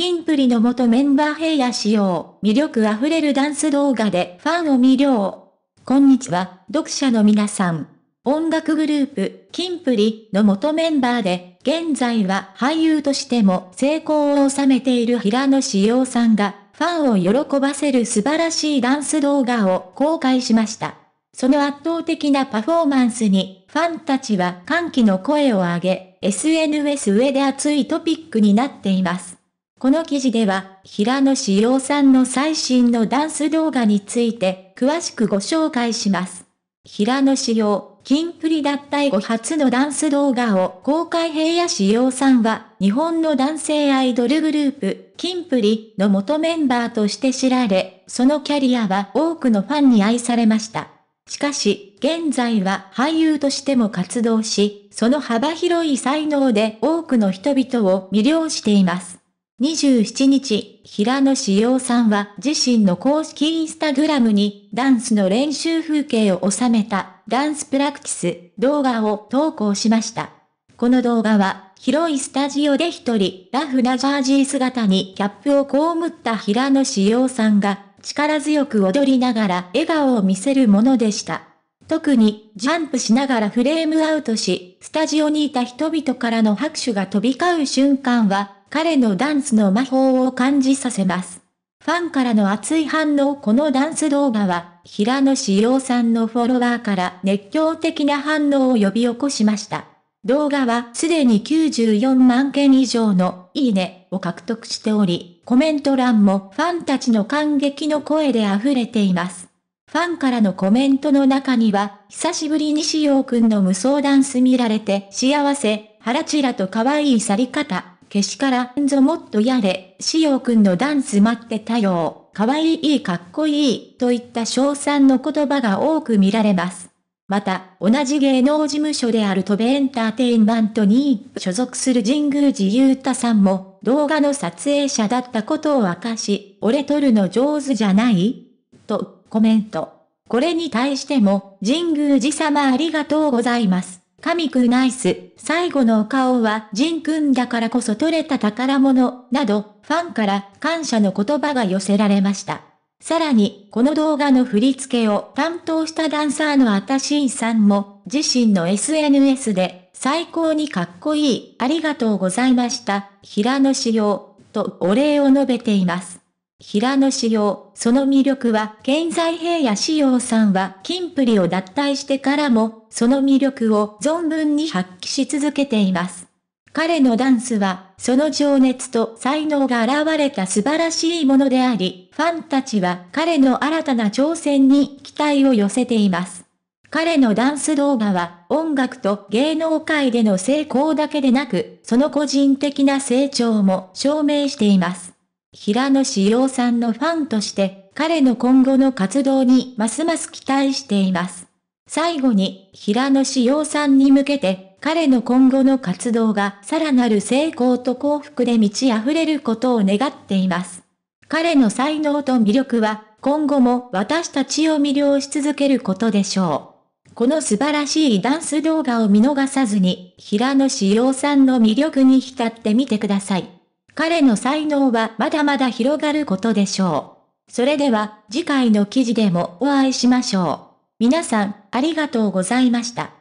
キンプリの元メンバー平野仕様、魅力あふれるダンス動画でファンを魅了。こんにちは、読者の皆さん。音楽グループ、キンプリの元メンバーで、現在は俳優としても成功を収めている平野志陽さんが、ファンを喜ばせる素晴らしいダンス動画を公開しました。その圧倒的なパフォーマンスに、ファンたちは歓喜の声を上げ、SNS 上で熱いトピックになっています。この記事では、平野志耀さんの最新のダンス動画について、詳しくご紹介します。平野志陽、金プリ脱退後初のダンス動画を公開平野志耀さんは、日本の男性アイドルグループ、金プリの元メンバーとして知られ、そのキャリアは多くのファンに愛されました。しかし、現在は俳優としても活動し、その幅広い才能で多くの人々を魅了しています。27日、平野志陽さんは自身の公式インスタグラムにダンスの練習風景を収めたダンスプラクティス動画を投稿しました。この動画は広いスタジオで一人ラフなジャージー姿にキャップをこむった平野志陽さんが力強く踊りながら笑顔を見せるものでした。特にジャンプしながらフレームアウトし、スタジオにいた人々からの拍手が飛び交う瞬間は彼のダンスの魔法を感じさせます。ファンからの熱い反応このダンス動画は、平野志陽さんのフォロワーから熱狂的な反応を呼び起こしました。動画はすでに94万件以上のいいねを獲得しており、コメント欄もファンたちの感激の声で溢れています。ファンからのコメントの中には、久しぶりに潮よくんの無双ダンス見られて幸せ、腹チラと可愛い去り方。けしからんぞもっとやれ、しようくんのダンス待ってたよ、かわいいかっこいい、といった賞賛の言葉が多く見られます。また、同じ芸能事務所であるトベエンターテインメントに所属する神宮寺勇太さんも、動画の撮影者だったことを明かし、俺撮るの上手じゃないとコメント。これに対しても、神宮寺様ありがとうございます。神くんナイス、最後のお顔は仁くんだからこそ取れた宝物、など、ファンから感謝の言葉が寄せられました。さらに、この動画の振り付けを担当したダンサーのあたしんさんも、自身の SNS で、最高にかっこいい、ありがとうございました、平野仕様、とお礼を述べています。平野紫耀、その魅力は、現在平野紫耀さんは、金プリを脱退してからも、その魅力を存分に発揮し続けています。彼のダンスは、その情熱と才能が現れた素晴らしいものであり、ファンたちは彼の新たな挑戦に期待を寄せています。彼のダンス動画は、音楽と芸能界での成功だけでなく、その個人的な成長も証明しています。平野志陽さんのファンとして、彼の今後の活動にますます期待しています。最後に、平野志陽さんに向けて、彼の今後の活動がさらなる成功と幸福で満ち溢れることを願っています。彼の才能と魅力は、今後も私たちを魅了し続けることでしょう。この素晴らしいダンス動画を見逃さずに、平野志陽さんの魅力に浸ってみてください。彼の才能はまだまだ広がることでしょう。それでは次回の記事でもお会いしましょう。皆さん、ありがとうございました。